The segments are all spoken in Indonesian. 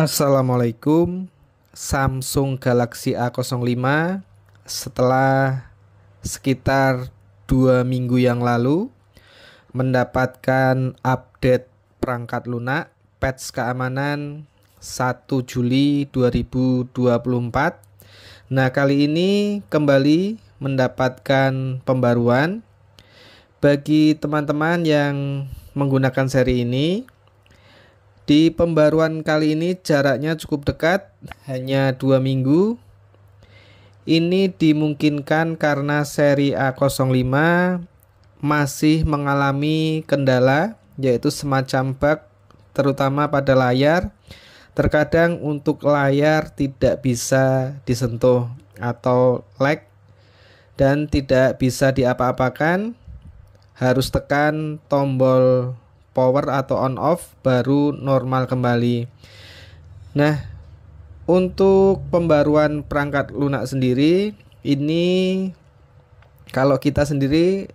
Assalamualaikum Samsung Galaxy A05 setelah sekitar dua minggu yang lalu mendapatkan update perangkat lunak patch keamanan 1 Juli 2024 Nah kali ini kembali mendapatkan pembaruan bagi teman-teman yang menggunakan seri ini di pembaruan kali ini jaraknya cukup dekat, hanya dua minggu. Ini dimungkinkan karena seri A05 masih mengalami kendala, yaitu semacam bug, terutama pada layar. Terkadang untuk layar tidak bisa disentuh atau lag dan tidak bisa diapa-apakan. Harus tekan tombol power atau on off baru normal kembali. Nah, untuk pembaruan perangkat lunak sendiri ini kalau kita sendiri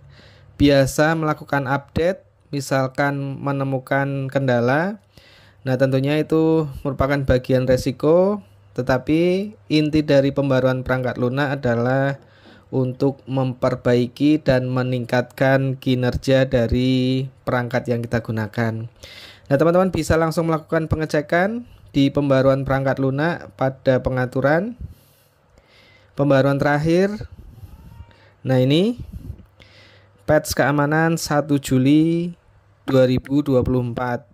biasa melakukan update misalkan menemukan kendala. Nah, tentunya itu merupakan bagian resiko, tetapi inti dari pembaruan perangkat lunak adalah untuk memperbaiki dan meningkatkan kinerja dari perangkat yang kita gunakan. Nah, teman-teman bisa langsung melakukan pengecekan di pembaruan perangkat lunak pada pengaturan pembaruan terakhir. Nah, ini patch keamanan 1 Juli 2024.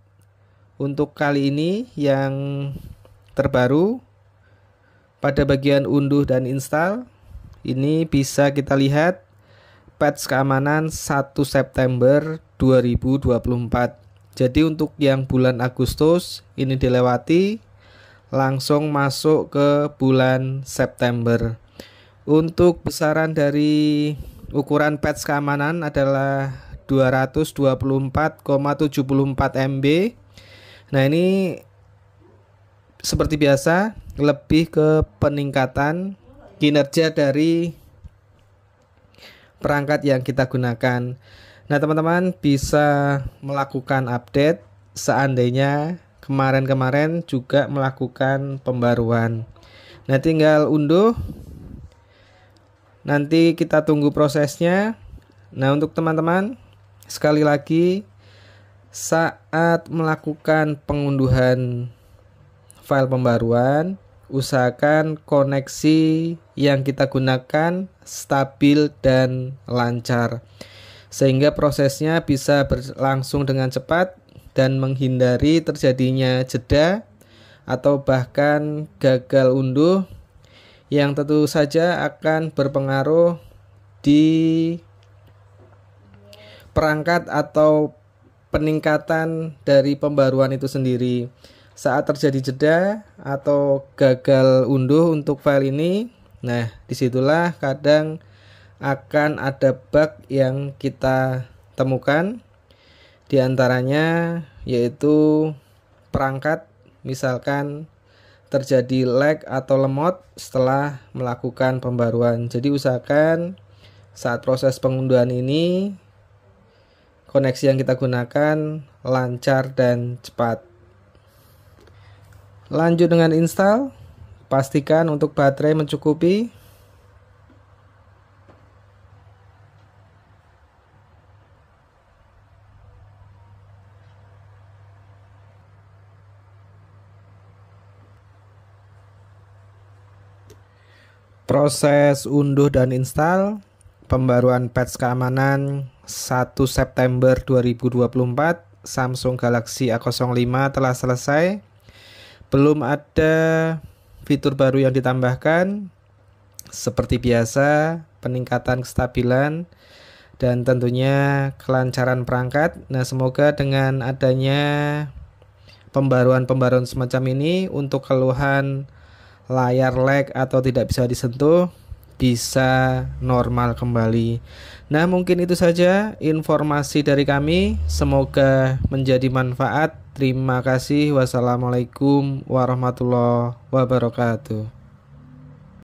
Untuk kali ini yang terbaru pada bagian unduh dan install ini bisa kita lihat patch keamanan 1 September 2024. Jadi untuk yang bulan Agustus ini dilewati langsung masuk ke bulan September. Untuk besaran dari ukuran patch keamanan adalah 224,74 MB. Nah, ini seperti biasa lebih ke peningkatan kinerja dari perangkat yang kita gunakan. Nah, teman-teman bisa melakukan update seandainya kemarin-kemarin juga melakukan pembaruan. Nah, tinggal unduh. Nanti kita tunggu prosesnya. Nah, untuk teman-teman, sekali lagi saat melakukan pengunduhan file pembaruan, usahakan koneksi yang kita gunakan stabil dan lancar sehingga prosesnya bisa berlangsung dengan cepat dan menghindari terjadinya jeda atau bahkan gagal unduh yang tentu saja akan berpengaruh di perangkat atau peningkatan dari pembaruan itu sendiri saat terjadi jeda atau gagal unduh untuk file ini nah disitulah kadang akan ada bug yang kita temukan diantaranya yaitu perangkat misalkan terjadi lag atau lemot setelah melakukan pembaruan jadi usahakan saat proses pengunduhan ini koneksi yang kita gunakan lancar dan cepat Lanjut dengan install. Pastikan untuk baterai mencukupi. Proses unduh dan install pembaruan patch keamanan 1 September 2024 Samsung Galaxy A05 telah selesai. Belum ada fitur baru yang ditambahkan. Seperti biasa, peningkatan kestabilan dan tentunya kelancaran perangkat. Nah, semoga dengan adanya pembaruan-pembaruan semacam ini untuk keluhan layar lag atau tidak bisa disentuh bisa normal kembali. Nah, mungkin itu saja informasi dari kami. Semoga menjadi manfaat. Terima kasih. Wassalamualaikum warahmatullahi wabarakatuh.